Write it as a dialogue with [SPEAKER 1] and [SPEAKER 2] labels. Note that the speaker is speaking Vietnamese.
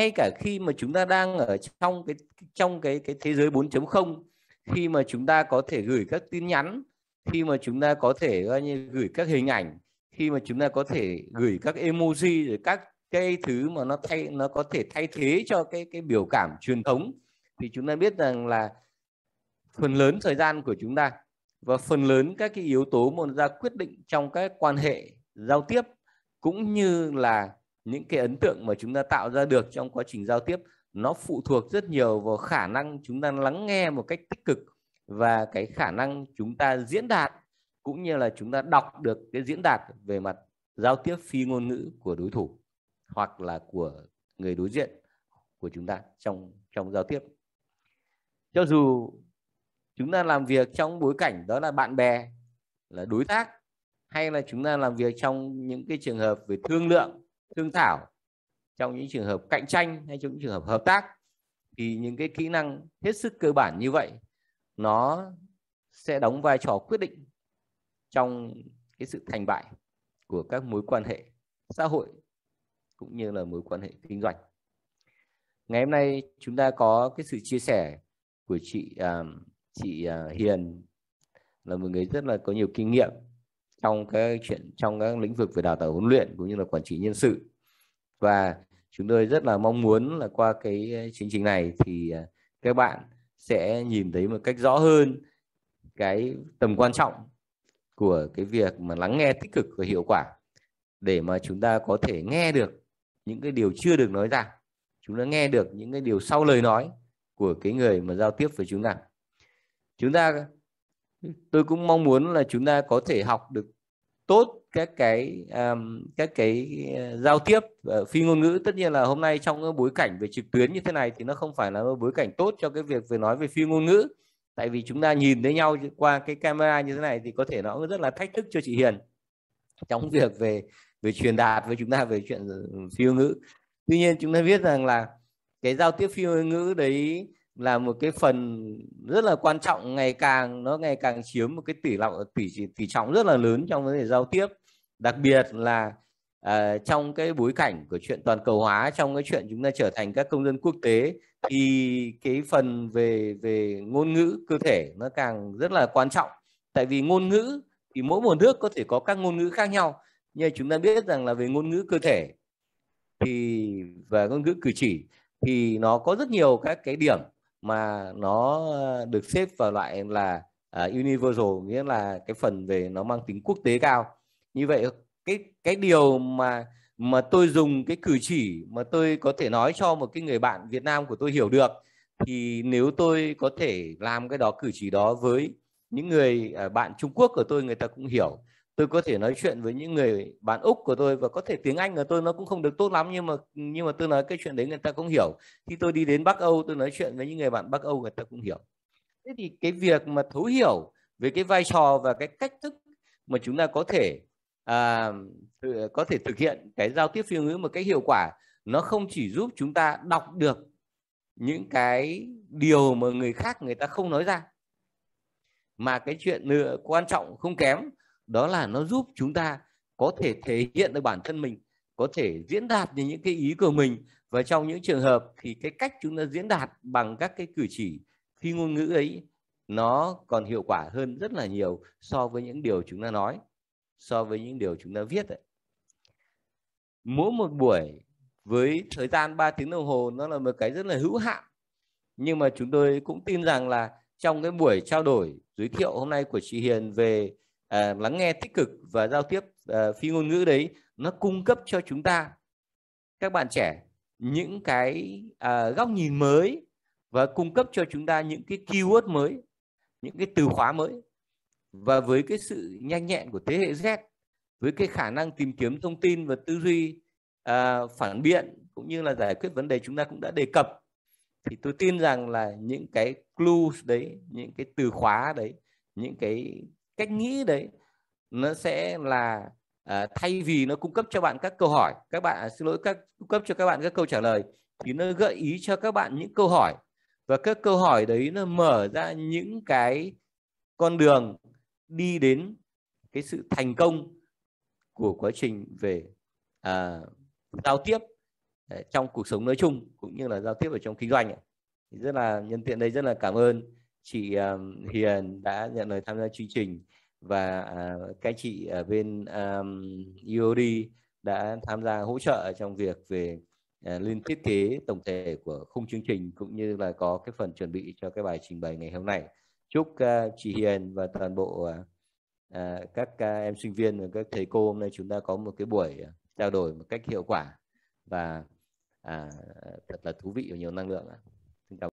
[SPEAKER 1] ngay cả khi mà chúng ta đang ở trong cái trong cái cái thế giới 4.0 khi mà chúng ta có thể gửi các tin nhắn khi mà chúng ta có thể như gửi các hình ảnh khi mà chúng ta có thể gửi các emoji rồi các cái thứ mà nó thay nó có thể thay thế cho cái cái biểu cảm truyền thống thì chúng ta biết rằng là phần lớn thời gian của chúng ta và phần lớn các cái yếu tố mà ra quyết định trong các quan hệ giao tiếp cũng như là những cái ấn tượng mà chúng ta tạo ra được trong quá trình giao tiếp nó phụ thuộc rất nhiều vào khả năng chúng ta lắng nghe một cách tích cực và cái khả năng chúng ta diễn đạt cũng như là chúng ta đọc được cái diễn đạt về mặt giao tiếp phi ngôn ngữ của đối thủ hoặc là của người đối diện của chúng ta trong trong giao tiếp cho dù chúng ta làm việc trong bối cảnh đó là bạn bè là đối tác hay là chúng ta làm việc trong những cái trường hợp về thương lượng thương thảo trong những trường hợp cạnh tranh hay trong những trường hợp hợp tác thì những cái kỹ năng hết sức cơ bản như vậy nó sẽ đóng vai trò quyết định trong cái sự thành bại của các mối quan hệ xã hội cũng như là mối quan hệ kinh doanh. Ngày hôm nay chúng ta có cái sự chia sẻ của chị uh, chị uh, Hiền là một người rất là có nhiều kinh nghiệm trong cái chuyện trong các lĩnh vực về đào tạo huấn luyện cũng như là quản trị nhân sự và chúng tôi rất là mong muốn là qua cái ờ, chương trình này thì ờ, các bạn sẽ nhìn thấy một cách rõ hơn cái tầm quan trọng của cái việc mà lắng nghe tích cực và hiệu quả để mà chúng ta có thể nghe được những cái điều chưa được nói ra chúng ta nghe được những cái điều sau lời nói của cái người mà giao tiếp với chúng ta chúng ta tôi cũng mong muốn là chúng ta có thể học được tốt các cái um, các cái ờ, giao tiếp uh, phi ngôn ngữ tất nhiên là hôm nay trong cái bối cảnh về trực tuyến như thế này thì nó không phải là bối cảnh tốt cho cái việc về nói về phi ngôn ngữ tại vì chúng ta nhìn thấy nhau qua cái camera như thế này thì có thể nó rất là thách thức cho chị Hiền trong việc về về truyền đạt với chúng ta về chuyện ờ, phi ngôn ngữ tuy nhiên chúng ta biết rằng là cái giao tiếp phi ngôn ngữ đấy là một cái phần rất là quan trọng ngày càng nó ngày càng chiếm một cái tỷ lọc tỷ tỷ trọng rất là lớn trong vấn đề giao tiếp đặc biệt là uh, trong cái bối cảnh của chuyện toàn cầu hóa trong cái chuyện chúng ta trở thành các công dân quốc tế thì cái phần về về ngôn ngữ cơ thể nó càng rất là quan trọng tại vì ngôn ngữ thì mỗi một nước có thể có các ngôn ngữ khác nhau nhưng chúng ta biết rằng là về ngôn ngữ cơ thể thì và ngôn ngữ cử chỉ thì nó có rất nhiều các cái điểm mà nó ờ, được xếp vào loại là uh, universal nghĩa là cái phần về nó mang tính quốc tế cao như vậy cái cái điều mà mà tôi dùng cái cử chỉ mà tôi có thể nói cho một cái người bạn Việt Nam của tôi hiểu được thì nếu tôi có thể làm cái đó cử chỉ đó với những người ờ, bạn Trung Quốc của tôi người ta cũng hiểu tôi có thể nói chuyện với những người bạn úc của tôi và có thể tiếng anh của tôi nó cũng không được tốt lắm nhưng mà nhưng mà tôi nói cái chuyện đấy người ta cũng hiểu khi tôi đi đến bắc âu tôi nói chuyện với những người bạn bắc âu người ta cũng hiểu thế thì cái việc mà thấu hiểu về cái vai trò và cái cách thức mà chúng ta có thể à, có thể thực hiện cái giao tiếp phiêu ngữ một cách hiệu quả nó không chỉ giúp chúng ta đọc được những cái điều mà người khác người ta không nói ra mà cái chuyện nữa quan trọng không kém đó là nó giúp chúng ta có thể thể hiện được bản thân mình có thể diễn đạt được những cái ý của mình và trong những trường hợp thì cái cách chúng ta diễn đạt bằng các cái cử chỉ phi ngôn ngữ ấy nó còn hiệu quả hơn rất là nhiều so với những điều chúng ta nói so với những điều chúng ta viết ấy. mỗi một buổi với thời gian 3 tiếng đồng hồ nó là một cái rất là hữu hạn nhưng mà chúng tôi cũng tin rằng là trong cái buổi trao đổi giới thiệu hôm nay của chị Hiền về à, lắng nghe tích cực và giao tiếp à, phi ngôn ngữ đấy nó cung cấp cho chúng ta các bạn trẻ những cái à, góc nhìn mới và cung cấp cho chúng ta những cái keyword mới những cái từ khóa mới và với cái sự nhanh nhẹn của thế hệ Z với cái khả năng tìm kiếm thông tin và tư duy à, phản biện cũng như là giải quyết vấn đề chúng ta cũng đã đề cập thì tôi tin rằng là những cái clues đấy những cái từ khóa đấy những cái cách nghĩ đấy nó sẽ là à, thay vì nó cung cấp cho bạn các câu hỏi các bạn à, xin lỗi các cung cấp cho các bạn các câu trả lời thì nó gợi ý cho các bạn những câu hỏi và các câu hỏi đấy nó mở ra những cái con đường đi đến cái sự thành công của quá trình về à, giao tiếp ờ, trong cuộc sống nói chung cũng như là giao tiếp ở trong kinh doanh ấy. rất là nhân tiện đây rất là cảm ơn chị uh, Hiền đã nhận lời tham gia chương trình và uh, các chị ở bên um, IOD đã tham gia hỗ trợ trong việc về uh, ờ, lên thiết kế tổng thể của khung chương trình cũng như là có cái phần chuẩn bị cho cái bài trình bày ngày hôm nay. Chúc uh, chị Hiền và toàn bộ uh, các uh, em sinh viên và các thầy cô hôm nay chúng ta có một cái buổi trao đổi một cách hiệu quả và uh, thật là thú vị và nhiều năng lượng. Xin cảm